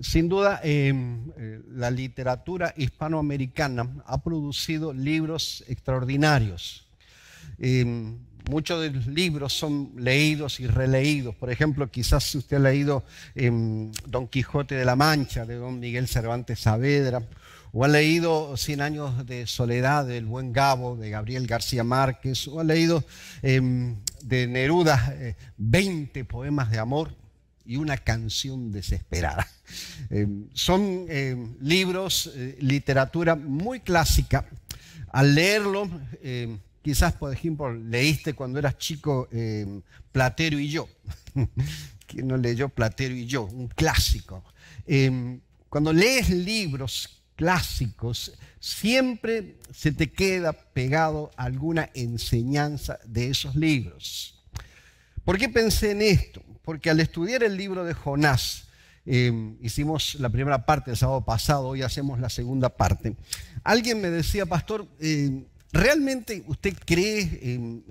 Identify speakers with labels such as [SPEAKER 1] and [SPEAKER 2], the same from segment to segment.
[SPEAKER 1] Sin duda, em, eh, la literatura hispanoamericana ha producido libros extraordinarios. Em, muchos de los libros son leídos y releídos. Por ejemplo, quizás usted ha leído em, Don Quijote de la Mancha, de Don Miguel Cervantes Saavedra, o ha leído Cien años de soledad del buen Gabo, de Gabriel García Márquez, o ha leído de Neruda 20 eh, poemas de amor y una canción desesperada. Eh, son eh, libros, eh, literatura muy clásica. Al leerlo, quizás, por ejemplo, leíste cuando eras chico Platero y yo. ¿Quién no leyó Platero y yo? Un clásico. cuando lees libros clásicos, siempre se te queda pegado alguna enseñanza de esos libros. ¿Por qué pensé en esto? Porque al estudiar el libro de Jonás, Em, hicimos la primera parte el sábado pasado, hoy hacemos la segunda parte. Alguien me decía, pastor, em, ¿realmente usted cree en,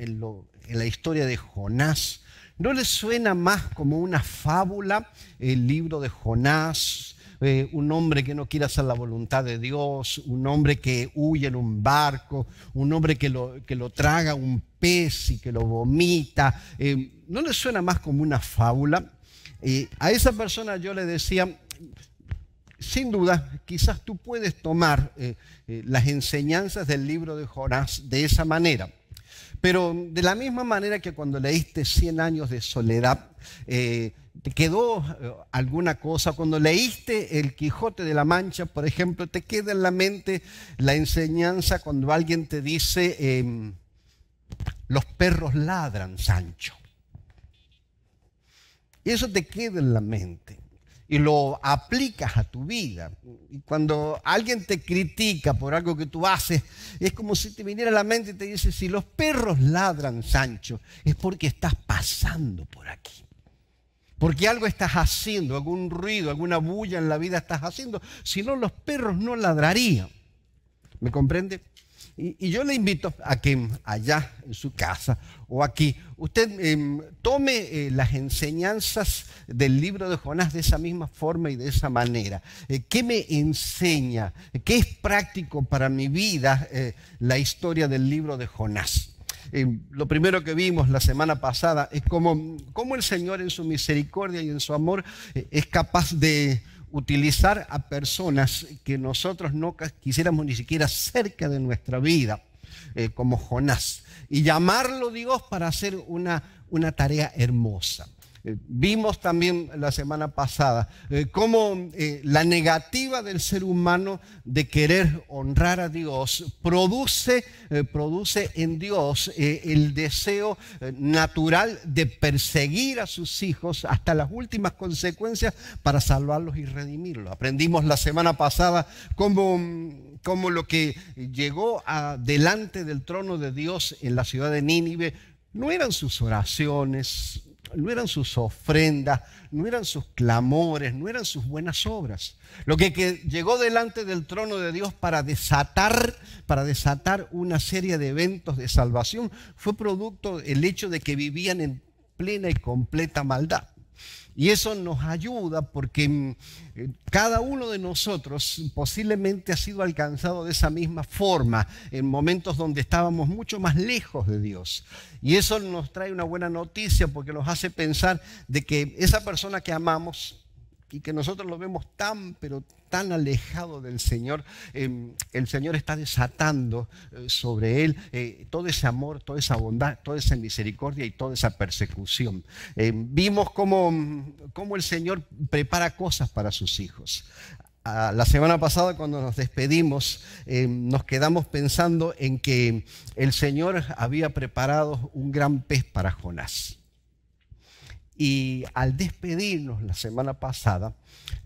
[SPEAKER 1] la historia de Jonás? ¿No le suena más como una fábula el libro de Jonás? Eh, un hombre que no quiere hacer la voluntad de Dios, un hombre que huye en un barco, un hombre que lo, que lo traga un pez y que lo vomita. Em, ¿No le suena más como una fábula? Y a esa persona yo le decía, sin duda, quizás tú puedes tomar eh, eh, las enseñanzas del libro de Jonás de esa manera. Pero de la misma manera que cuando leíste 100 años de soledad, eh, te quedó alguna cosa. Cuando leíste El Quijote de la Mancha, por ejemplo, te queda en la mente la enseñanza cuando alguien te dice, em, los perros ladran, Sancho. Y eso te queda en la mente y lo aplicas a tu vida. Y cuando alguien te critica por algo que tú haces, es como si te viniera a la mente y te dice, si los perros ladran, Sancho, es porque estás pasando por aquí. Porque algo estás haciendo, algún ruido, alguna bulla en la vida estás haciendo. Si no, los perros no ladrarían. ¿Me comprende? Y, yo le invito a que allá en su casa o aquí, usted em, tome eh, las enseñanzas del libro de Jonás de esa misma forma y de esa manera. Eh, ¿Qué me enseña? ¿Qué es práctico para mi vida eh, la historia del libro de Jonás? lo primero que vimos la semana pasada es cómo el Señor en su misericordia y en su amor es capaz de utilizar a personas que nosotros no quisiéramos ni siquiera cerca de nuestra vida, eh, como Jonás, y llamarlo Dios para hacer una, una tarea hermosa. Eh, vimos también la semana pasada eh, cómo eh, la negativa del ser humano de querer honrar a Dios produce, produce en Dios el deseo natural de perseguir a sus hijos hasta las últimas consecuencias para salvarlos y redimirlos. Aprendimos la semana pasada cómo, lo que llegó adelante delante del trono de Dios en la ciudad de Nínive no eran sus oraciones, no eran sus ofrendas, no eran sus clamores, no eran sus buenas obras. Lo que, llegó delante del trono de Dios para desatar, para desatar una serie de eventos de salvación, fue producto del hecho de que vivían en plena y completa maldad. Y eso nos ayuda porque mm, eh, cada uno de nosotros posiblemente ha sido alcanzado de esa misma forma en momentos donde estábamos mucho más lejos de Dios. Y eso nos trae una buena noticia porque nos hace pensar de que esa persona que amamos y que nosotros lo vemos tan, pero tan alejado del Señor, em, el Señor está desatando eh, sobre él eh, todo ese amor, toda esa bondad, toda esa misericordia y toda esa persecución. Em, vimos cómo, el Señor prepara cosas para sus hijos la semana pasada cuando nos despedimos, em, nos quedamos pensando en que el Señor había preparado un gran pez para Jonás. Y al despedirnos la semana pasada,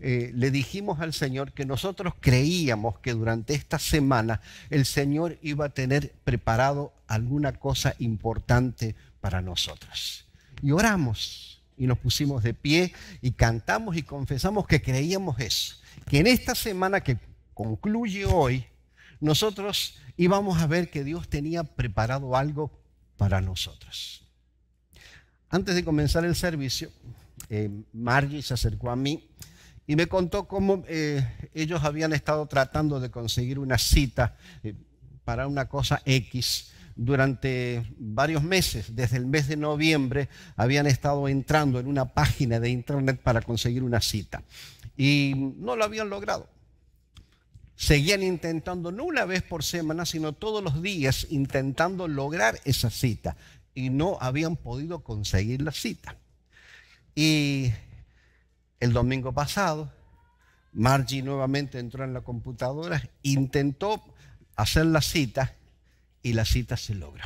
[SPEAKER 1] eh, le dijimos al Señor que nosotros creíamos que durante esta semana el Señor iba a tener preparado alguna cosa importante para nosotros. Y oramos y nos pusimos de pie y cantamos y confesamos que creíamos eso, que en esta semana que concluye hoy, nosotros íbamos a ver que Dios tenía preparado algo para nosotros. Antes de comenzar el servicio, eh, Margie se acercó a mí y me contó cómo eh, ellos habían estado tratando de conseguir una cita eh, para una cosa X durante varios meses, desde el mes de noviembre, habían estado entrando en una página de internet para conseguir una cita y no lo habían logrado. Seguían intentando, no una vez por semana, sino todos los días, intentando lograr esa cita y no habían podido conseguir la cita. Y el domingo pasado, Margie nuevamente entró en la computadora, intentó hacer la cita y la cita se logró.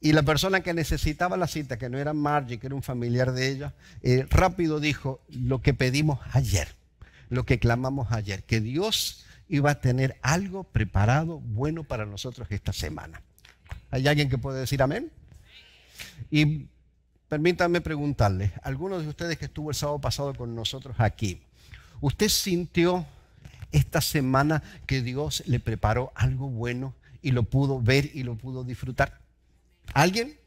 [SPEAKER 1] Y la persona que necesitaba la cita, que no era Margie, que era un familiar de ella, eh, rápido dijo lo que pedimos ayer, lo que clamamos ayer, que Dios iba a tener algo preparado bueno para nosotros esta semana. ¿Hay alguien que puede decir amén? Y permítanme preguntarle, algunos de ustedes que estuvo el sábado pasado con nosotros aquí, ¿usted sintió esta semana que Dios le preparó algo bueno y lo pudo ver y lo pudo disfrutar? ¿Alguien?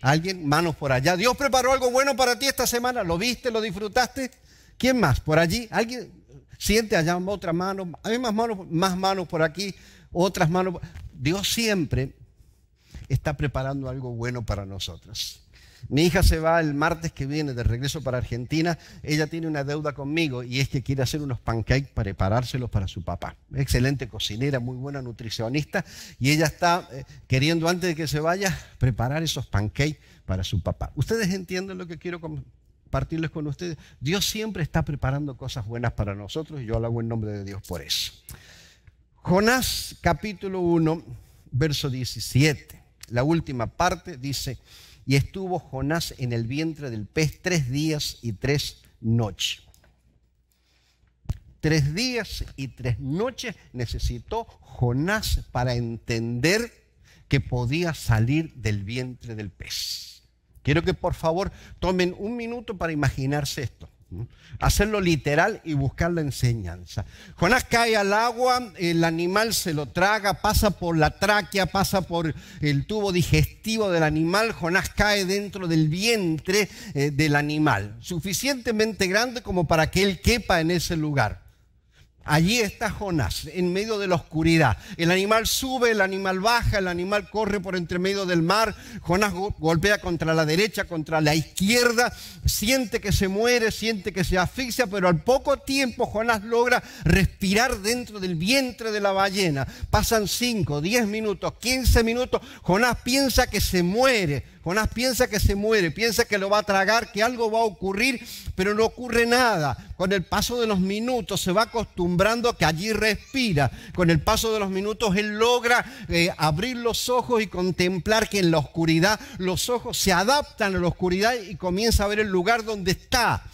[SPEAKER 1] ¿Alguien? Manos por allá. Dios preparó algo bueno para ti esta semana. ¿Lo viste? ¿Lo disfrutaste? ¿Quién más? Por allí. ¿Alguien? Siente allá otra mano. Hay más manos, más manos por aquí. Otras manos. Dios siempre está preparando algo bueno para nosotros. Mi hija se va el martes que viene de regreso para Argentina. Ella tiene una deuda conmigo y es que quiere hacer unos pancakes para preparárselos para su papá. Excelente cocinera, muy buena nutricionista. Y ella está eh, queriendo antes de que se vaya preparar esos pancakes para su papá. ¿Ustedes entienden lo que quiero compartirles con ustedes? Dios siempre está preparando cosas buenas para nosotros y yo lo hago en nombre de Dios por eso. Jonás capítulo 1, verso 17 la última parte dice, y estuvo Jonás en el vientre del pez tres días y tres noches. Tres días y tres noches necesitó Jonás para entender que podía salir del vientre del pez. Quiero que por favor tomen un minuto para imaginarse esto. ¿Mm? Hacerlo literal y buscar la enseñanza. Jonás cae al agua, el animal se lo traga, pasa por la tráquea, pasa por el tubo digestivo del animal. Jonás cae dentro del vientre eh, del animal, suficientemente grande como para que él quepa en ese lugar. Allí está Jonás, en medio de la oscuridad. El animal sube, el animal baja, el animal corre por entre medio del mar. Jonás golpea contra la derecha, contra la izquierda, siente que se muere, siente que se asfixia, pero al poco tiempo Jonás logra respirar dentro del vientre de la ballena. Pasan 5, 10 minutos, 15 minutos. Jonás piensa que se muere, Jonás piensa que se muere, piensa que lo va a tragar, que algo va a ocurrir, pero no ocurre nada. Con el paso de los minutos se va acostumbrando a que allí respira. Con el paso de los minutos él logra eh, abrir los ojos y contemplar que en la oscuridad los ojos se adaptan a la oscuridad y comienza a ver el lugar donde está.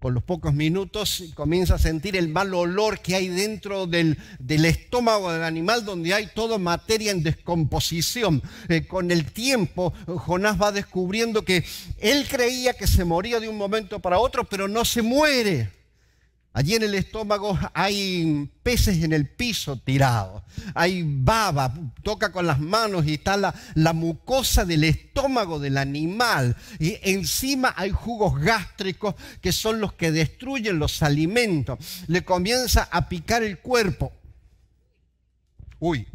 [SPEAKER 1] Con los pocos minutos comienza a sentir el mal olor que hay dentro del, estómago del animal donde hay toda materia en descomposición. Eh, con el tiempo Jonás va descubriendo que él creía que se moría de un momento para otro, pero no se muere. Allí en el estómago hay peces en el piso tirados, hay baba, toca con las manos y está la, mucosa del estómago del animal. Y encima hay jugos gástricos que son los que destruyen los alimentos. Le comienza a picar el cuerpo. Uy,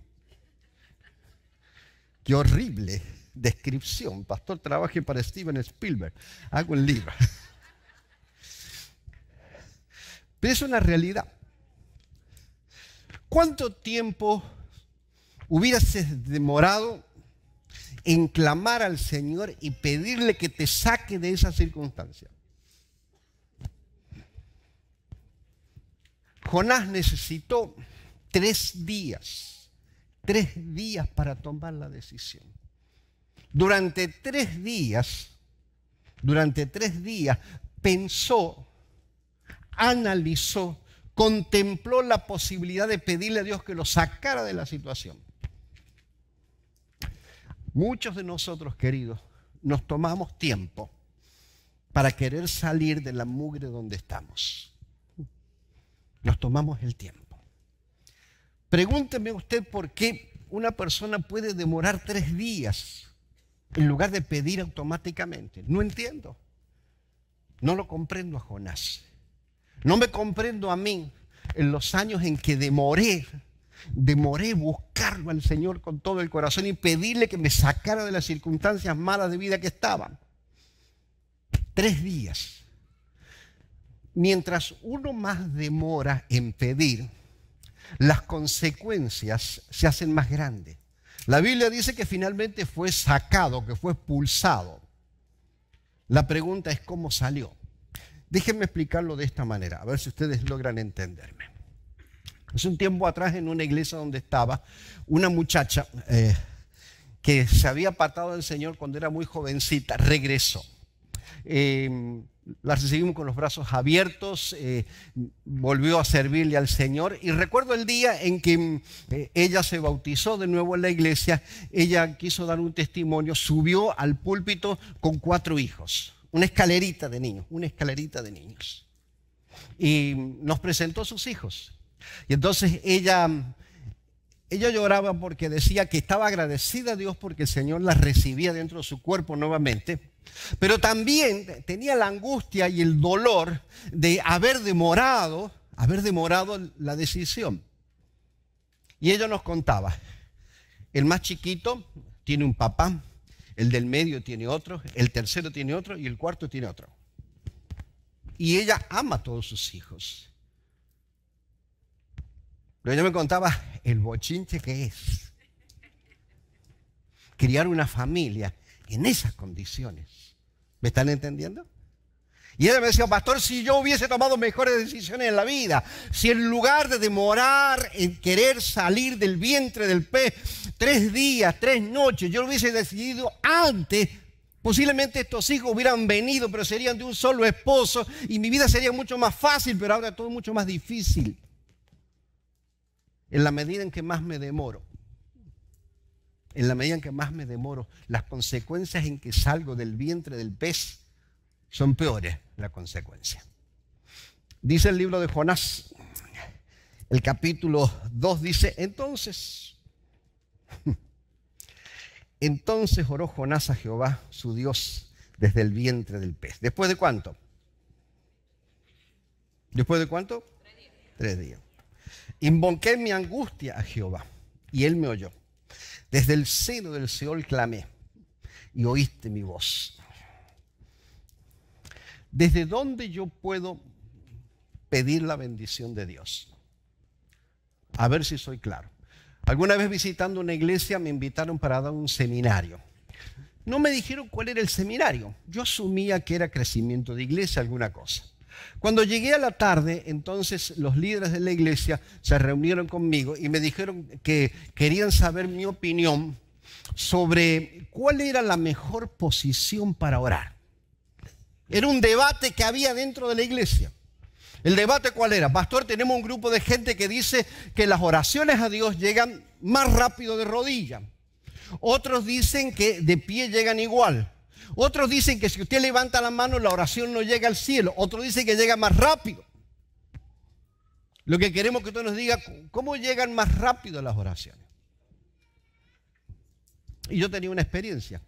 [SPEAKER 1] qué horrible descripción. Pastor, trabaje para Steven Spielberg. Hago un libro. Pero es una realidad. ¿Cuánto tiempo hubieras demorado en clamar al Señor y pedirle que te saque de esa circunstancia? Jonás necesitó tres días, tres días para tomar la decisión. Durante tres días, durante tres días pensó analizó, contempló la posibilidad de pedirle a Dios que lo sacara de la situación. Muchos de nosotros, queridos, nos tomamos tiempo para querer salir de la mugre donde estamos. Nos tomamos el tiempo. Pregúnteme usted por qué una persona puede demorar tres días en lugar de pedir automáticamente. No entiendo. No lo comprendo a Jonás. No me comprendo a mí en los años en que demoré, demoré buscarlo al Señor con todo el corazón y pedirle que me sacara de las circunstancias malas de vida que estaba. Tres días. Mientras uno más demora en pedir, las consecuencias se hacen más grandes. La Biblia dice que finalmente fue sacado, que fue expulsado. La pregunta es cómo salió. Déjenme explicarlo de esta manera, a ver si ustedes logran entenderme. Hace un tiempo atrás, en una iglesia donde estaba, una muchacha eh, que se había apartado del Señor cuando era muy jovencita, regresó. Em, la recibimos con los brazos abiertos, eh, volvió a servirle al Señor y recuerdo el día en que mm, eh, ella se bautizó de nuevo en la iglesia, ella quiso dar un testimonio, subió al púlpito con cuatro hijos una escalerita de niños, una escalerita de niños. Y nos presentó a sus hijos. Y entonces ella, ella lloraba porque decía que estaba agradecida a Dios porque el Señor la recibía dentro de su cuerpo nuevamente. Pero también tenía la angustia y el dolor de haber demorado, haber demorado la decisión. Y ella nos contaba, el más chiquito tiene un papá, el del medio tiene otro, el tercero tiene otro y el cuarto tiene otro. Y ella ama a todos sus hijos. Pero ella me contaba el bochinche que es criar una familia en esas condiciones. ¿Me están entendiendo? Y ella me decía, pastor, si yo hubiese tomado mejores decisiones en la vida, si en lugar de demorar en querer salir del vientre del pez tres días, tres noches, yo lo hubiese decidido antes, posiblemente estos hijos hubieran venido, pero serían de un solo esposo y mi vida sería mucho más fácil, pero ahora todo mucho más difícil. En la medida en que más me demoro, en la medida en que más me demoro, las consecuencias en que salgo del vientre del pez, son peores la consecuencia. Dice el libro de Jonás, el capítulo 2 dice, entonces, entonces oró Jonás a Jehová, su Dios, desde el vientre del pez. ¿Después de cuánto? ¿Después de cuánto? Tres días. Tres días. Invoqué mi angustia a Jehová y él me oyó. Desde el seno del Seol clamé y oíste mi voz. ¿Desde dónde yo puedo pedir la bendición de Dios? A ver si soy claro. Alguna vez visitando una iglesia me invitaron para dar un seminario. No me dijeron cuál era el seminario. Yo asumía que era crecimiento de iglesia, alguna cosa. Cuando llegué a la tarde, entonces los líderes de la iglesia se reunieron conmigo y me dijeron que querían saber mi opinión sobre cuál era la mejor posición para orar. Era un debate que había dentro de la iglesia. ¿El debate cuál era? Pastor, tenemos un grupo de gente que dice que las oraciones a Dios llegan más rápido de rodilla. Otros dicen que de pie llegan igual. Otros dicen que si usted levanta la mano la oración no llega al cielo. Otros dicen que llega más rápido. Lo que queremos que usted nos diga, ¿cómo llegan más rápido las oraciones? Y yo tenía una experiencia.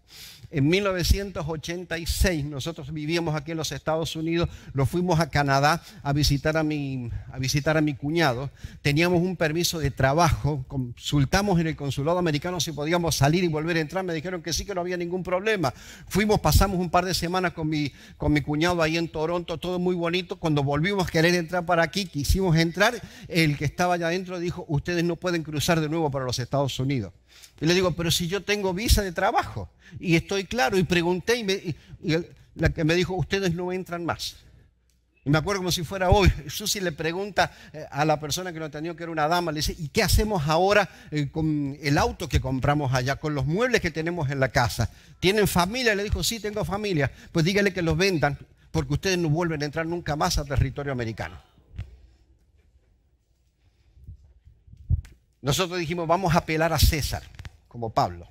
[SPEAKER 1] En 1986 nosotros vivíamos aquí en los Estados Unidos, lo fuimos a Canadá a visitar a mi, a visitar a mi cuñado, teníamos un permiso de trabajo, consultamos en el consulado americano si podíamos salir y volver a entrar, me dijeron que sí, que no había ningún problema. Fuimos, pasamos un par de semanas con mi, con mi cuñado ahí en Toronto, todo muy bonito, cuando volvimos a querer entrar para aquí, quisimos entrar, el que estaba allá adentro dijo, ustedes no pueden cruzar de nuevo para los Estados Unidos. Y le digo, pero si yo tengo visa de trabajo y estoy claro, y pregunté y, la que me dijo, ustedes no entran más. Y me acuerdo como si fuera hoy. Susi le pregunta eh, a la persona que lo atendió, que era una dama, le dice, ¿y qué hacemos ahora eh, con el auto que compramos allá, con los muebles que tenemos en la casa? ¿Tienen familia? Le dijo, sí, tengo familia. Pues dígale que los vendan, porque ustedes no vuelven a entrar nunca más a territorio americano. Nosotros dijimos, vamos a apelar a César, como Pablo.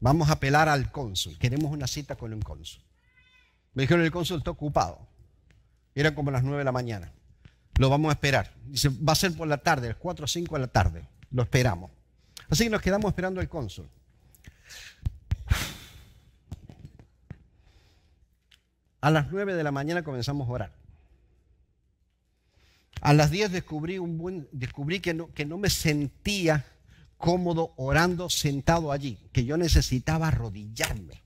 [SPEAKER 1] Vamos a apelar al cónsul. Queremos una cita con un cónsul. Me dijeron, el cónsul está ocupado. Eran como las 9 de la mañana. Lo vamos a esperar. Dice, va a ser por la tarde, las 4 o 5 de la tarde. Lo esperamos. Así que nos quedamos esperando al cónsul. A las 9 de la mañana comenzamos a orar. A las 10 descubrí, un buen, descubrí que, no, me sentía cómodo orando sentado allí, que yo necesitaba arrodillarme.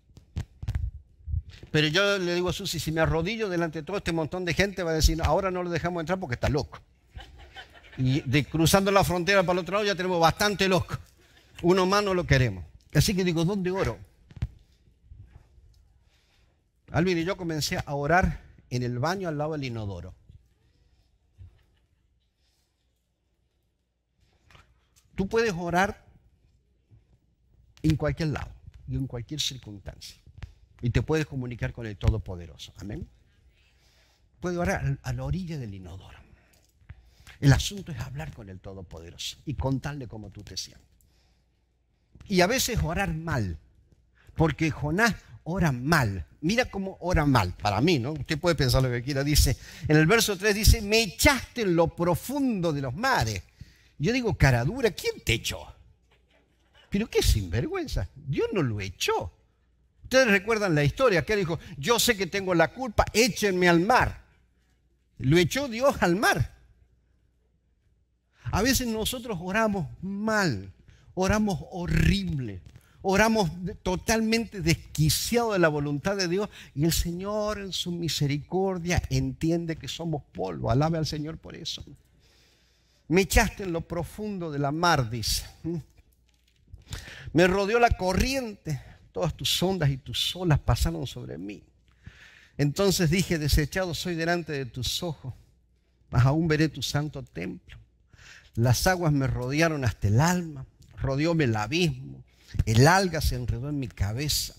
[SPEAKER 1] Pero yo le digo a Susi, si me arrodillo delante de todo este montón de gente, va a decir, ahora no lo dejamos entrar porque está loco. Y de, cruzando la frontera para el otro lado ya tenemos bastante loco. Uno más no lo queremos. Así que digo, ¿dónde oro? Alvin y yo comencé a orar en el baño al lado del inodoro. Tú puedes orar en cualquier lado y en cualquier circunstancia. Y te puedes comunicar con el Todopoderoso. Amén. Puedes orar a la orilla del inodoro. El asunto es hablar con el Todopoderoso y contarle cómo tú te sientes. Y a veces orar mal, porque Jonás ora mal. Mira cómo ora mal, para mí, ¿no? Usted puede pensar lo que quiera. Dice, en el verso 3 dice, me echaste en lo profundo de los mares. Yo digo, caradura, ¿quién te echó? Pero qué sinvergüenza, Dios no lo echó. Ustedes recuerdan la historia, que dijo, yo sé que tengo la culpa, échenme al mar. Lo echó Dios al mar. A veces nosotros oramos mal, oramos horrible, oramos totalmente desquiciado de la voluntad de Dios y el Señor en su misericordia entiende que somos polvo. Alabe al Señor por eso. Me echaste en lo profundo de la mar, dice. Me rodeó la corriente, todas tus ondas y tus olas pasaron sobre mí. Entonces dije, desechado soy delante de tus ojos, mas aún veré tu santo templo. Las aguas me rodearon hasta el alma, rodeóme el abismo, el alga se enredó en mi cabeza.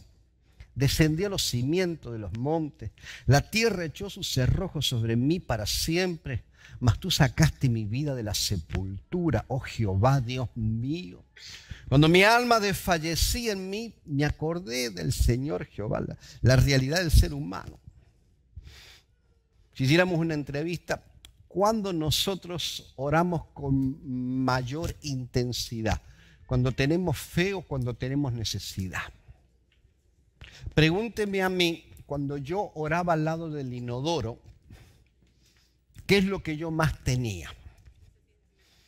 [SPEAKER 1] Descendí a los cimientos de los montes, la tierra echó sus cerrojos sobre mí para siempre mas tú sacaste mi vida de la sepultura, oh Jehová, Dios mío. Cuando mi alma desfallecía en mí, me acordé del Señor Jehová, la, realidad del ser humano. Si hiciéramos una entrevista, ¿cuándo nosotros oramos con mayor intensidad? Cuando tenemos fe o cuando tenemos necesidad. Pregúnteme a mí, cuando yo oraba al lado del inodoro, ¿Qué es lo que yo más tenía?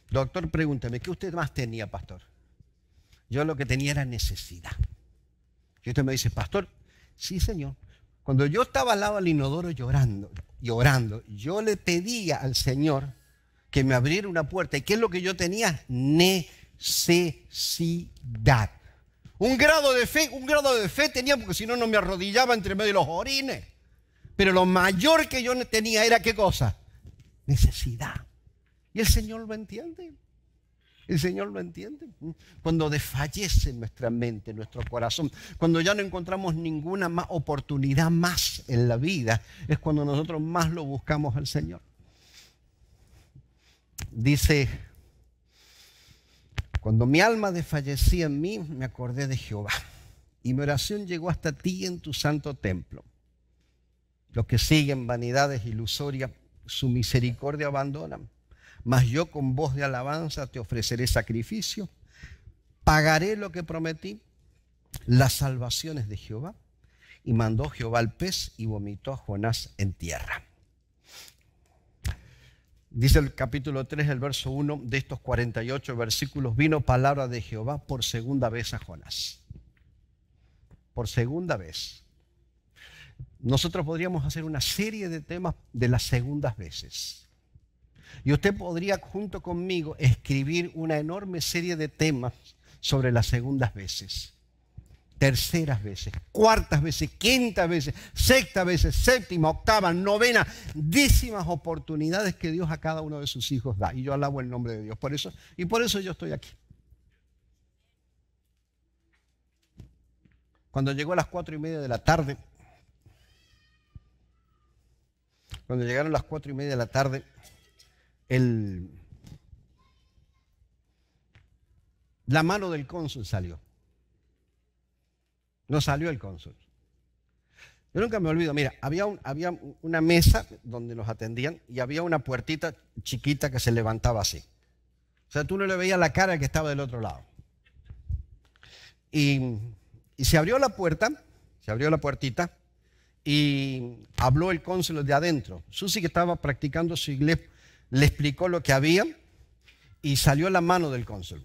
[SPEAKER 1] Doctor, pregúntame, ¿qué usted más tenía, pastor? Yo lo que tenía era necesidad. Y usted me dice, pastor, sí, señor. Cuando yo estaba al lado del inodoro llorando, llorando, yo le pedía al Señor que me abriera una puerta. ¿Y qué es lo que yo tenía? Necesidad. Un grado de fe, un grado de fe tenía, porque si no, no me arrodillaba entre medio de los orines. Pero lo mayor que yo tenía era qué cosa? necesidad. Y el Señor lo entiende. El Señor lo entiende. Cuando desfallece nuestra mente, nuestro corazón, cuando ya no encontramos ninguna más oportunidad más en la vida, es cuando nosotros más lo buscamos al Señor. Dice, cuando mi alma desfallecía en mí, me acordé de Jehová. Y mi oración llegó hasta ti en tu santo templo. Los que siguen vanidades ilusorias su misericordia abandona Mas yo con voz de alabanza te ofreceré sacrificio, pagaré lo que prometí, las salvaciones de Jehová. Y mandó Jehová al pez y vomitó a Jonás en tierra. Dice el capítulo 3, el verso 1 de estos 48 versículos, vino palabra de Jehová por segunda vez a Jonás. Por segunda vez. Nosotros podríamos hacer una serie de temas de las segundas veces. Y usted podría, junto conmigo, escribir una enorme serie de temas sobre las segundas veces, terceras veces, cuartas veces, quintas veces, sexta veces, séptima, octava, novena, décimas oportunidades que Dios a cada uno de sus hijos da. Y yo alabo el nombre de Dios por eso. Y por eso yo estoy aquí. Cuando llegó a las cuatro y media de la tarde, Cuando llegaron las cuatro y media de la tarde, la mano del cónsul salió. No salió el cónsul. Yo nunca me olvido, mira, había, había una mesa donde nos atendían y había una puertita chiquita que se levantaba así. O sea, tú no le veías la cara que estaba del otro lado. y se abrió la puerta, se abrió la puertita y habló el cónsul de adentro. Susi, que estaba practicando su inglés, le explicó lo que había y salió la mano del cónsul.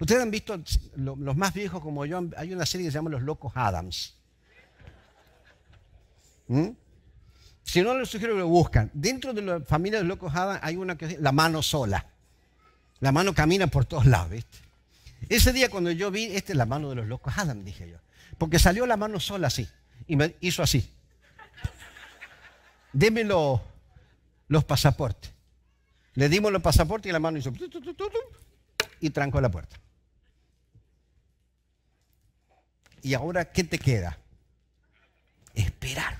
[SPEAKER 1] Ustedes han visto, los más viejos como yo, hay una serie que se llama Los Locos Adams. ¿Mm? Si no, les sugiero que lo buscan. Dentro de la familia de los Locos Adams hay una que es la mano sola. La mano camina por todos lados, ¿viste? Ese día cuando yo vi, esta es la mano de los locos Adam, dije yo. Porque salió la mano sola así y me hizo así. Deme los pasaportes. Le dimos los pasaportes y la mano hizo y trancó la puerta. ¿Y ahora qué te queda? Esperar.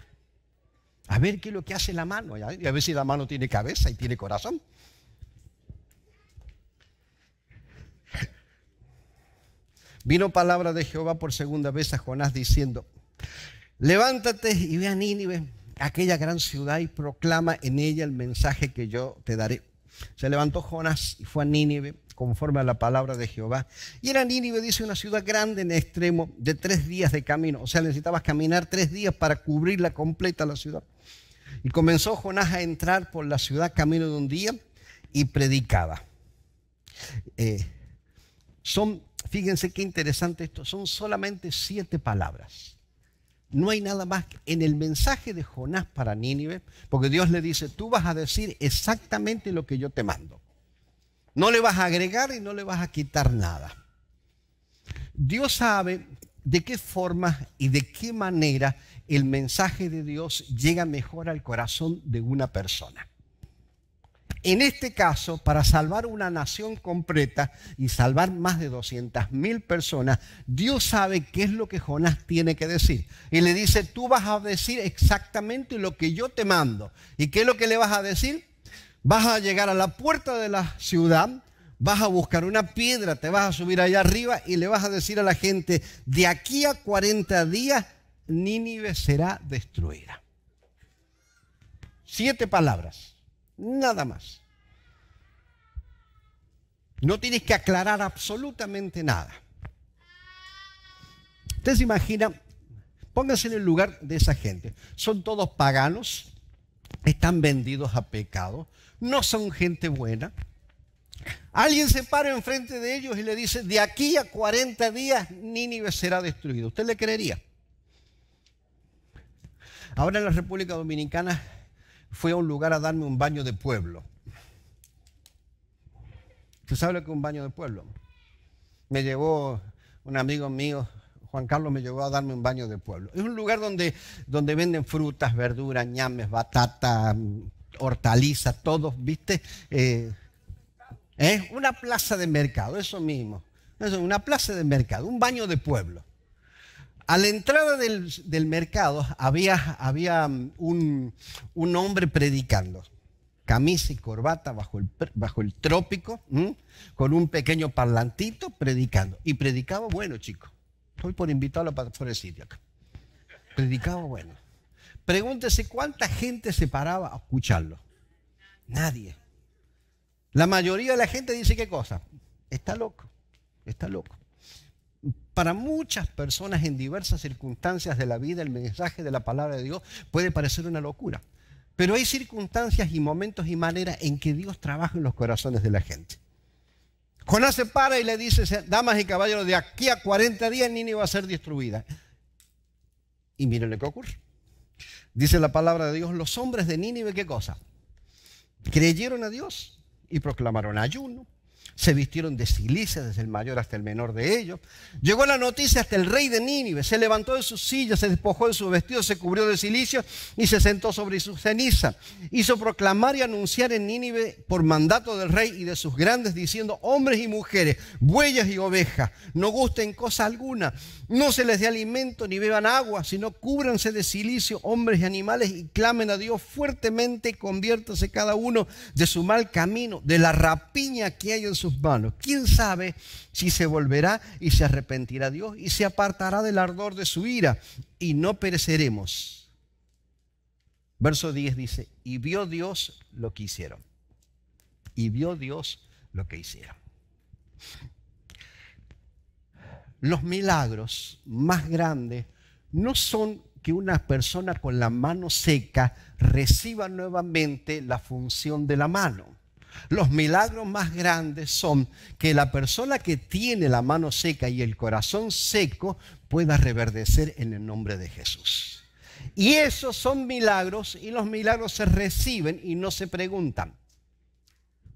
[SPEAKER 1] A ver qué es lo que hace la mano. Y a ver si la mano tiene cabeza y tiene corazón. Vino palabra de Jehová por segunda vez a Jonás diciendo, levántate y ve a Nínive, aquella gran ciudad, y proclama en ella el mensaje que yo te daré. Se levantó Jonás y fue a Nínive conforme a la palabra de Jehová. Y era Nínive, dice, una ciudad grande en extremo, de tres días de camino. O sea, necesitabas caminar tres días para cubrirla completa la ciudad. Y comenzó Jonás a entrar por la ciudad camino de un día y predicaba. Eh, son Fíjense qué interesante esto. Son solamente siete palabras. No hay nada más en el mensaje de Jonás para Nínive, porque Dios le dice, tú vas a decir exactamente lo que yo te mando. No le vas a agregar y no le vas a quitar nada. Dios sabe de qué forma y de qué manera el mensaje de Dios llega mejor al corazón de una persona en este caso, para salvar una nación completa y salvar más de 200.000 personas, Dios sabe qué es lo que Jonás tiene que decir. Y le dice, tú vas a decir exactamente lo que yo te mando. ¿Y qué es lo que le vas a decir? Vas a llegar a la puerta de la ciudad, vas a buscar una piedra, te vas a subir allá arriba y le vas a decir a la gente, de aquí a 40 días, Nínive será destruida. Siete palabras. Nada más. No tienes que aclarar absolutamente nada. Usted se imagina, pónganse en el lugar de esa gente. Son todos paganos, están vendidos a pecado, no son gente buena. Alguien se para enfrente de ellos y le dice, de aquí a 40 días Nínive será destruido. ¿Usted le creería? Ahora en la República Dominicana fui a un lugar a darme un baño de pueblo. ¿Tú sabes lo que es un baño de pueblo? Me llevó un amigo mío, Juan Carlos me llevó a darme un baño de pueblo. Es un lugar donde, donde venden frutas, verduras, ñames, batata, hortalizas, todos, ¿viste? Eh, ¿eh? Una plaza de mercado, eso mismo. Eso, una plaza de mercado, un baño de pueblo. A la entrada del, mercado había, había mm, un, hombre predicando, camisa y corbata bajo el, bajo el trópico, con un pequeño parlantito predicando. Y predicaba bueno, chico. Estoy por invitarlo para, por el sitio acá. Predicaba bueno. Pregúntese cuánta gente se paraba a escucharlo. Nadie. La mayoría de la gente dice qué cosa. Está loco, está loco para muchas personas en diversas circunstancias de la vida el mensaje de la palabra de Dios puede parecer una locura. Pero hay circunstancias y momentos y maneras en que Dios trabaja en los corazones de la gente. Jonás se para y le dice, damas y caballeros, de aquí a 40 días Nínive va a ser destruida. Y miren lo que ocurre. Dice la palabra de Dios, los hombres de Nínive, ¿qué cosa? Creyeron a Dios y proclamaron ayuno, se vistieron de silicia, desde el mayor hasta el menor de ellos. Llegó la noticia hasta el rey de Nínive, se levantó de su silla, se despojó de su vestido, se cubrió de silicio y se sentó sobre su ceniza. Hizo proclamar y anunciar en Nínive por mandato del rey y de sus grandes, diciendo, hombres y mujeres, bueyes y ovejas, no gusten cosa alguna, no se les dé alimento ni beban agua, sino cúbranse de silicio, hombres y animales, y clamen a Dios fuertemente, y conviértase cada uno de su mal camino, de la rapiña que hay en sus manos. ¿Quién sabe si se volverá y se arrepentirá Dios y se apartará del ardor de su ira y no pereceremos? Verso 10 dice, y vio Dios lo que hicieron. Y vio Dios lo que hicieron. Los milagros más grandes no son que una persona con la mano seca reciba nuevamente la función de la mano. Los milagros más grandes son que la persona que tiene la mano seca y el corazón seco pueda reverdecer en el nombre de Jesús. Y esos son milagros y los milagros se reciben y no se preguntan.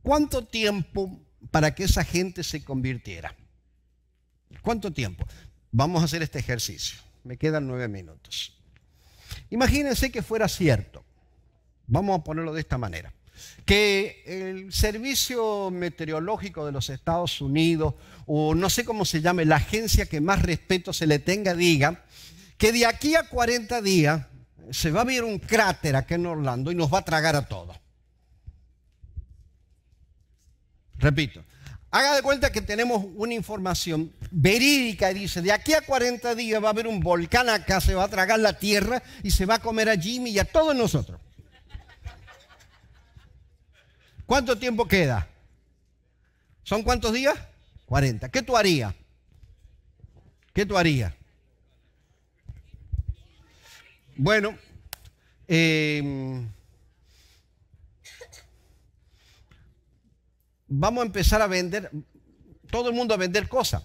[SPEAKER 1] ¿Cuánto tiempo para que esa gente se convirtiera? ¿Cuánto tiempo? Vamos a hacer este ejercicio. Me quedan nueve minutos. Imagínense que fuera cierto. Vamos a ponerlo de esta manera que el Servicio Meteorológico de los Estados Unidos, o no sé cómo se llame, la agencia que más respeto se le tenga, diga que de aquí a 40 días se va a ver un cráter acá en Orlando y nos va a tragar a todos. Repito, haga de cuenta que tenemos una información verídica y dice, de aquí a 40 días va a haber un volcán acá, se va a tragar la tierra y se va a comer a Jimmy y a todos nosotros. ¿Cuánto tiempo queda? ¿Son cuántos días? 40. ¿Qué tú harías? ¿Qué tú harías? Bueno, em, vamos a empezar a vender, todo el mundo a vender cosas,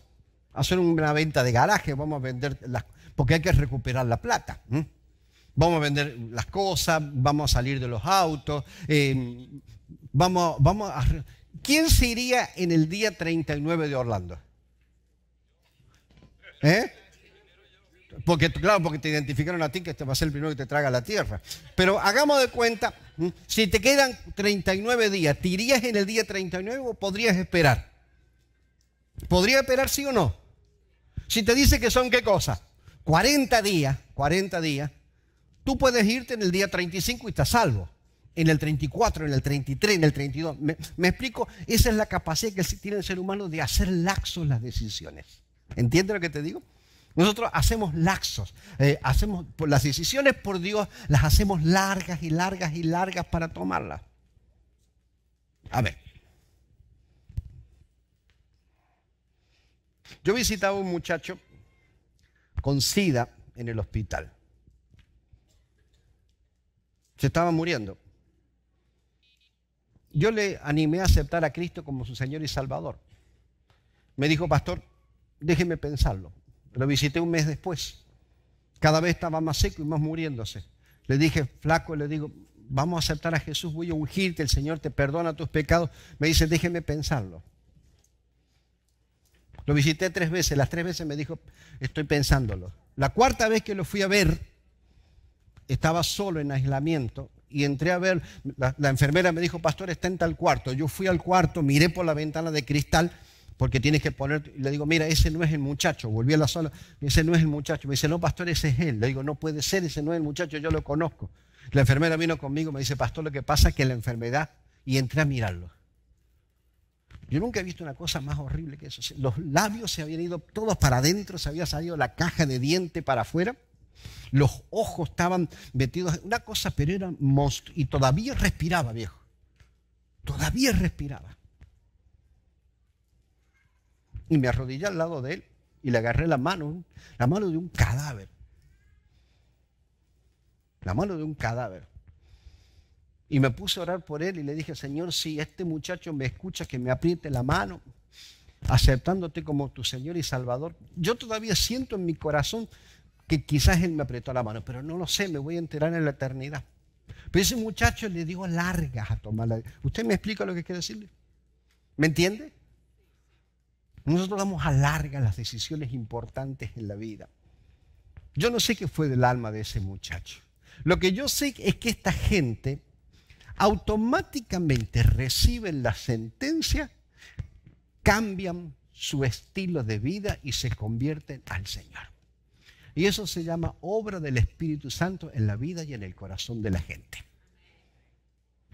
[SPEAKER 1] hacer una venta de garaje, vamos a vender las, porque hay que recuperar la plata. Vamos a vender las cosas, vamos a salir de los autos, em, Vamos, vamos a... ¿Quién se iría en el día 39 de Orlando? ¿Eh? Porque, claro, porque te identificaron a ti que este va a ser el primero que te traga la tierra. Pero hagamos de cuenta, si te quedan 39 días, ¿te irías en el día 39 o podrías esperar? ¿Podría esperar sí o no? Si te dice que son qué cosa? 40 días, 40 días, tú puedes irte en el día 35 y estás salvo en el 34, en el 33, en el 32. ¿Me, explico? Esa es la capacidad que tiene el ser humano de hacer laxos las decisiones. ¿Entiendes lo que te digo? Nosotros hacemos laxos, eh, hacemos las decisiones por Dios, las hacemos largas y largas y largas para tomarlas. A ver. Yo visitaba a un muchacho con SIDA en el hospital. Se estaba muriendo yo le animé a aceptar a Cristo como su Señor y Salvador. Me dijo, pastor, déjeme pensarlo. Lo visité un mes después. Cada vez estaba más seco y más muriéndose. Le dije, flaco, le digo, vamos a aceptar a Jesús, voy a ungirte, el Señor te perdona tus pecados. Me dice, déjeme pensarlo. Lo visité tres veces, las tres veces me dijo, estoy pensándolo. La cuarta vez que lo fui a ver, estaba solo en aislamiento y entré a ver, la, enfermera me dijo, pastor, está en tal cuarto. Yo fui al cuarto, miré por la ventana de cristal, porque tienes que poner, le digo, mira, ese no es el muchacho. Volví a la sala, ese no es el muchacho. Me dice, no, pastor, ese es él. Le digo, no puede ser, ese no es el muchacho, yo lo conozco. La enfermera vino conmigo, me dice, pastor, lo que pasa es que la enfermedad, y entré a mirarlo. Yo nunca he visto una cosa más horrible que eso. Los labios se habían ido todos para adentro, se había salido la caja de diente para afuera. Los ojos estaban metidos en una cosa, pero era monstruo. Y todavía respiraba, viejo. Todavía respiraba. Y me arrodillé al lado de él y le agarré la mano, la mano de un cadáver. La mano de un cadáver. Y me puse a orar por él y le dije, Señor, si este muchacho me escucha, que me apriete la mano, aceptándote como tu Señor y Salvador. Yo todavía siento en mi corazón que quizás él me apretó la mano, pero no lo sé, me voy a enterar en la eternidad. Pero ese muchacho le digo largas a tomar la... ¿Usted me explica lo que quiere decirle? ¿Me entiende? Nosotros damos a larga las decisiones importantes en la vida. Yo no sé qué fue del alma de ese muchacho. Lo que yo sé es que esta gente automáticamente reciben la sentencia, cambian su estilo de vida y se convierten al Señor. Y eso se llama obra del Espíritu Santo en la vida y en el corazón de la gente.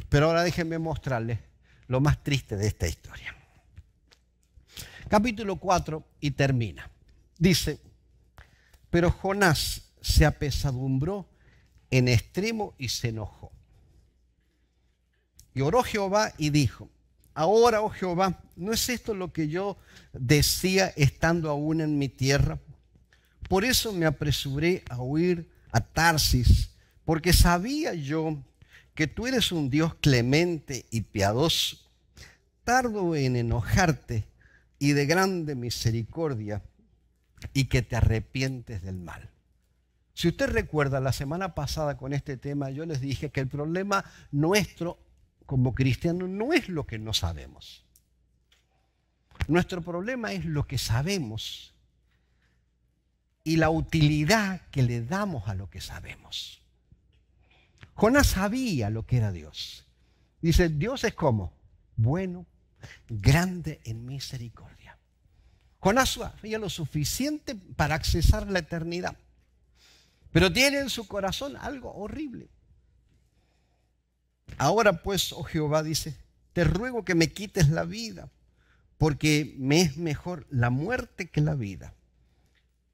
[SPEAKER 1] Pero ahora déjenme mostrarles lo más triste de esta historia. Capítulo 4 y termina. Dice, pero Jonás se apesadumbró en extremo y se enojó. Y oró Jehová y dijo, ahora, oh Jehová, ¿no es esto lo que yo decía estando aún en mi tierra? Por eso me apresuré a huir a Tarsis, porque sabía yo que tú eres un Dios clemente y piadoso, tardo en enojarte y de grande misericordia, y que te arrepientes del mal. Si usted recuerda, la semana pasada con este tema yo les dije que el problema nuestro como cristiano no es lo que no sabemos. Nuestro problema es lo que sabemos y la utilidad que le damos a lo que sabemos. Jonás sabía lo que era Dios. Dice, Dios es como bueno, grande en misericordia. Jonás sabía lo suficiente para accesar la eternidad, pero tiene en su corazón algo horrible. Ahora pues, oh Jehová, dice, te ruego que me quites la vida, porque me es mejor la muerte que la vida.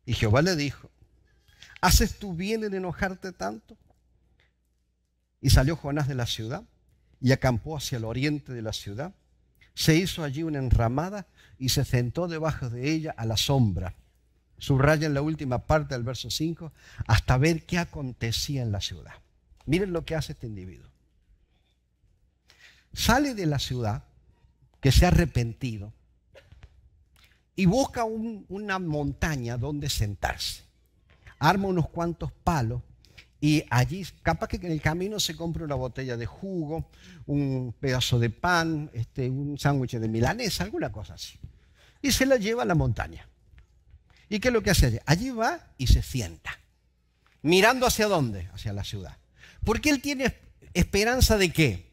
[SPEAKER 1] Y Jehová le dijo, ¿haces tú bien en enojarte tanto? Y salió Jonás de la ciudad y acampó hacia el oriente de la ciudad. Se hizo allí una enramada y se sentó debajo de ella a la sombra. Subraya en la última parte del verso 5 hasta ver qué acontecía en la ciudad. Miren lo que hace este individuo. Sale de la ciudad que se ha arrepentido, y busca una montaña donde sentarse. Arma unos cuantos palos y allí, capaz que en el camino se compre una botella de jugo, un pedazo de pan, este, un sándwich de milanesa, alguna cosa así. Y se la lleva a la montaña. ¿Y qué es lo que hace allí? Allí va y se sienta. Mirando hacia dónde? Hacia la ciudad. Porque él tiene esperanza de qué?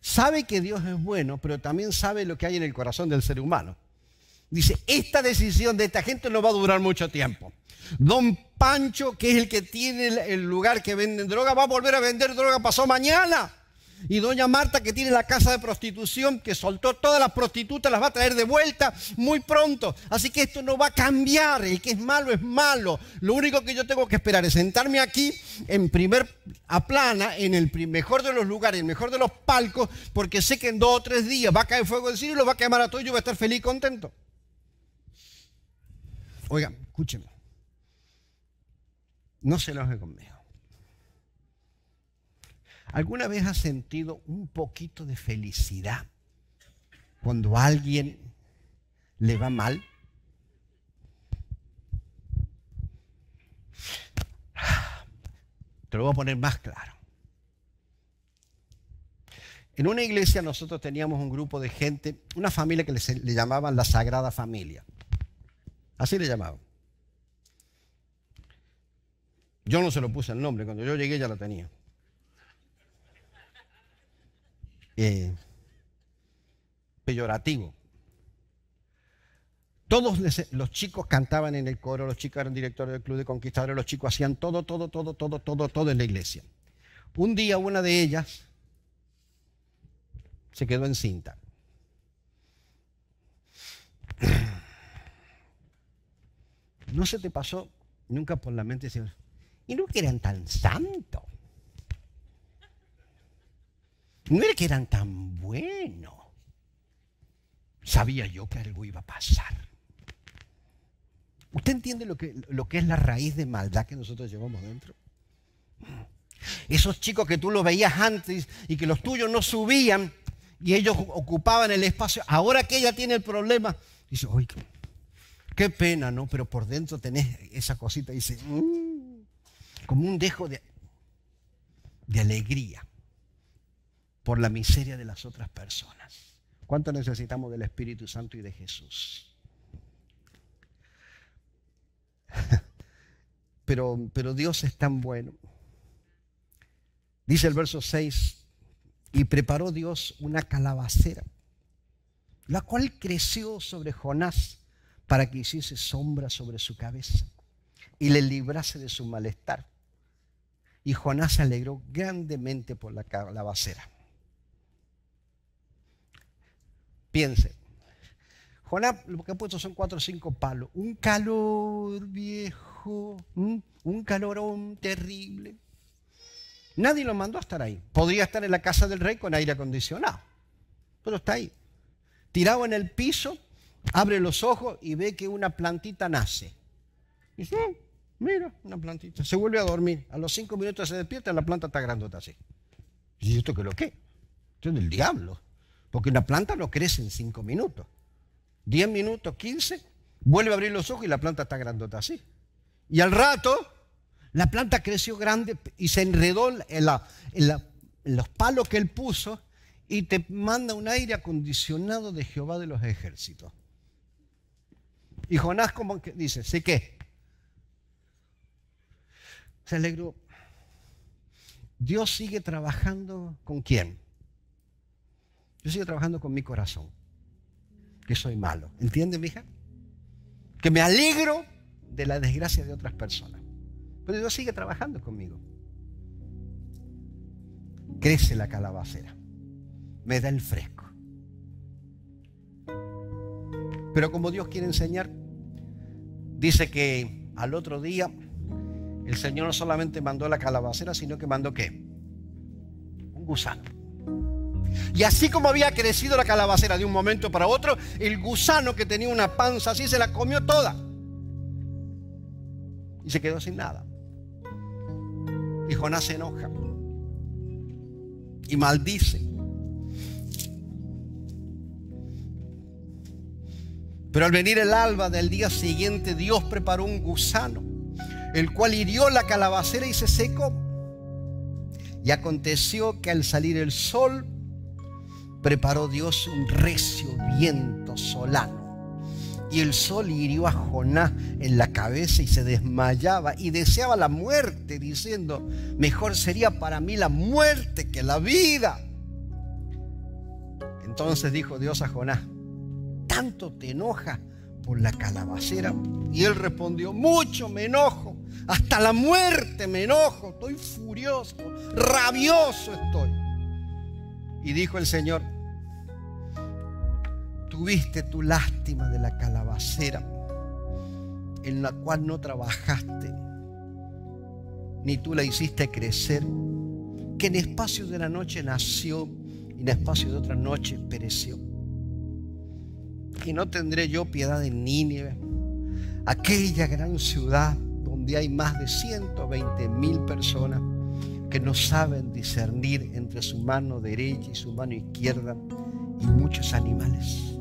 [SPEAKER 1] Sabe que Dios es bueno, pero también sabe lo que hay en el corazón del ser humano. Dice, esta decisión de esta gente no va a durar mucho tiempo. Don Pancho, que es el que tiene el lugar que venden droga, va a volver a vender droga pasó mañana. Y doña Marta, que tiene la casa de prostitución, que soltó todas las prostitutas, las va a traer de vuelta muy pronto. Así que esto no va a cambiar. El que es malo es malo. Lo único que yo tengo que esperar es sentarme aquí en primer a plana, en el mejor de los lugares, en el mejor de los palcos, porque sé que en dos o tres días va a caer fuego del cielo y lo va a quemar a todos y yo voy a estar feliz y contento. Oigan, escúcheme. No se enoje conmigo. ¿Alguna vez has sentido un poquito de felicidad cuando a alguien le va mal? Te lo voy a poner más claro. En una iglesia nosotros teníamos un grupo de gente, una familia que le llamaban la Sagrada Familia. Así le llamaban. Yo no se lo puse el nombre, cuando yo llegué ya la tenía. Eh, peyorativo. Todos los chicos cantaban en el coro, los chicos eran directores del Club de Conquistadores, los chicos hacían todo, todo, todo, todo, todo, todo en la iglesia. Un día una de ellas se quedó encinta. ¿No se te pasó nunca por la mente decir, y no que eran tan santo. No era que eran tan buenos. Sabía yo que algo iba a pasar. ¿Usted entiende lo que, lo que es la raíz de maldad que nosotros llevamos dentro? Esos chicos que tú los veías antes y que los tuyos no subían y ellos ocupaban el espacio, ahora que ella tiene el problema, dice, oye, Qué pena, ¿no? Pero por dentro tenés esa cosita y dice, mm", como un dejo de, alegría por la miseria de las otras personas. ¿Cuánto necesitamos del Espíritu Santo y de Jesús? Pero, pero, Dios es tan bueno. Dice el verso 6, y preparó Dios una calabacera, la cual creció sobre Jonás para que hiciese sombra sobre su cabeza y le librase de su malestar. Y Jonás se alegró grandemente por la calabacera. Piense, Jonás lo que ha puesto son cuatro o cinco palos. Un calor viejo, un calorón terrible. Nadie lo mandó a estar ahí. Podría estar en la casa del rey con aire acondicionado, pero está ahí. Tirado en el piso, abre los ojos y ve que una plantita nace. Y dice, ah, mira, una plantita. Se vuelve a dormir. A los cinco minutos se despierta y la planta está grandota así. Y ¿esto qué lo qué? Esto es del diablo. Porque una planta no crece en cinco minutos. Diez minutos, quince, vuelve a abrir los ojos y la planta está grandota así. Y al rato, la planta creció grande y se enredó en los palos que él puso y te manda un aire acondicionado de Jehová de los ejércitos. Y Jonás como que dice, ¿sí qué? Se alegro, Dios sigue trabajando con quién? Yo sigue trabajando con mi corazón. Que soy malo. ¿Entiendes, mija? Que me alegro de la desgracia de otras personas. Pero Dios sigue trabajando conmigo. Crece la calabacera. Me da el fresco. Pero como Dios quiere enseñar, dice que al otro día el Señor no solamente mandó la calabacera, sino que mandó qué? Un gusano. Y así como había crecido la calabacera de un momento para otro, el gusano que tenía una panza así se la comió toda. Y se quedó sin nada. Y Jonás se enoja. Y maldice. Pero al venir el alba del día siguiente, Dios preparó un gusano, el cual hirió la calabacera y se secó. Y aconteció que al salir el sol, preparó Dios un recio viento solano. Y el sol hirió a Jonás en la cabeza y se desmayaba y deseaba la muerte, diciendo, mejor sería para mí la muerte que la vida. Entonces dijo Dios a Jonás, ¿Cuánto te enoja por la calabacera? Y él respondió, mucho me enojo, hasta la muerte me enojo, estoy furioso, rabioso estoy. Y dijo el Señor, tuviste tu lástima de la calabacera en la cual no trabajaste, ni tú la hiciste crecer, que en espacio de la noche nació y en espacio de otra noche pereció y no tendré yo piedad de Nínive, aquella gran ciudad donde hay más de 120 mil personas que no saben discernir entre su mano derecha y su mano izquierda y muchos animales.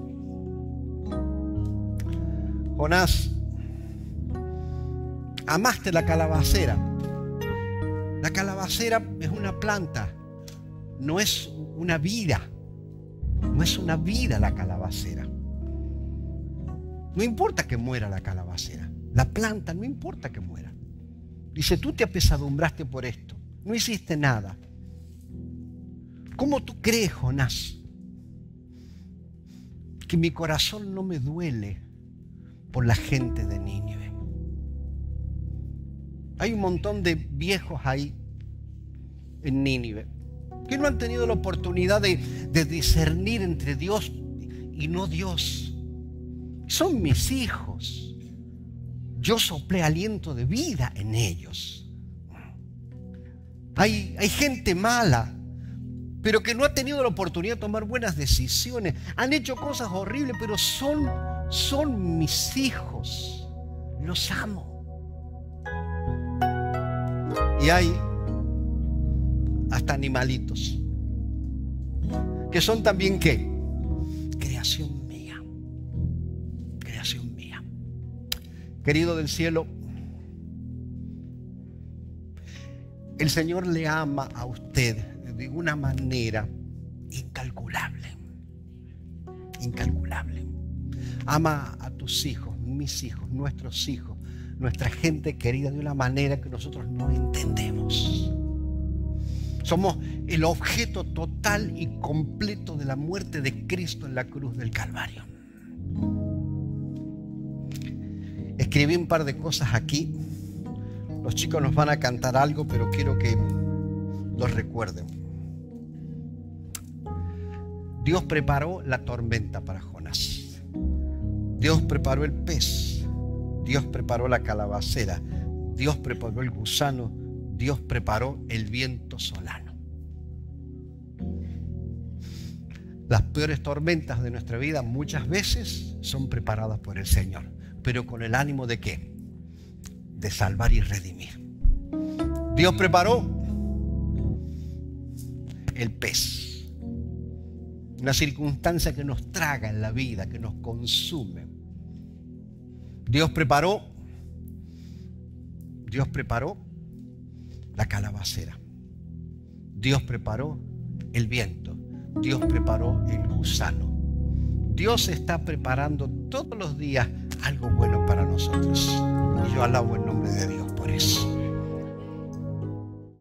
[SPEAKER 1] Jonás, amaste la calabacera. La calabacera es una planta, no es una vida, no es una vida la calabacera. No importa que muera la calabacera, la planta, no importa que muera. Dice, tú te apesadumbraste por esto, no hiciste nada. ¿Cómo tú crees, Jonás, que mi corazón no me duele por la gente de Nínive? Hay un montón de viejos ahí en Nínive que no han tenido la oportunidad de, de discernir entre Dios y no Dios son mis hijos. Yo soplé aliento de vida en ellos. Hay, hay gente mala, pero que no ha tenido la oportunidad de tomar buenas decisiones. Han hecho cosas horribles, pero son, son mis hijos. Los amo. Y hay hasta animalitos, que son también qué? Creación Querido del cielo, el Señor le ama a usted de una manera incalculable. Incalculable. Ama a tus hijos, mis hijos, nuestros hijos, nuestra gente querida de una manera que nosotros no entendemos. Somos el objeto total y completo de la muerte de Cristo en la cruz del Calvario. Escribí un par de cosas aquí. Los chicos nos van a cantar algo, pero quiero que los recuerden. Dios preparó la tormenta para Jonás. Dios preparó el pez. Dios preparó la calabacera. Dios preparó el gusano. Dios preparó el viento solano. Las peores tormentas de nuestra vida muchas veces son preparadas por el Señor pero con el ánimo de qué? De salvar y redimir. Dios preparó el pez, una circunstancia que nos traga en la vida, que nos consume. Dios preparó, Dios preparó la calabacera. Dios preparó el viento. Dios preparó el gusano. Dios está preparando todos los días algo bueno para nosotros. Y yo alabo el nombre de Dios por eso.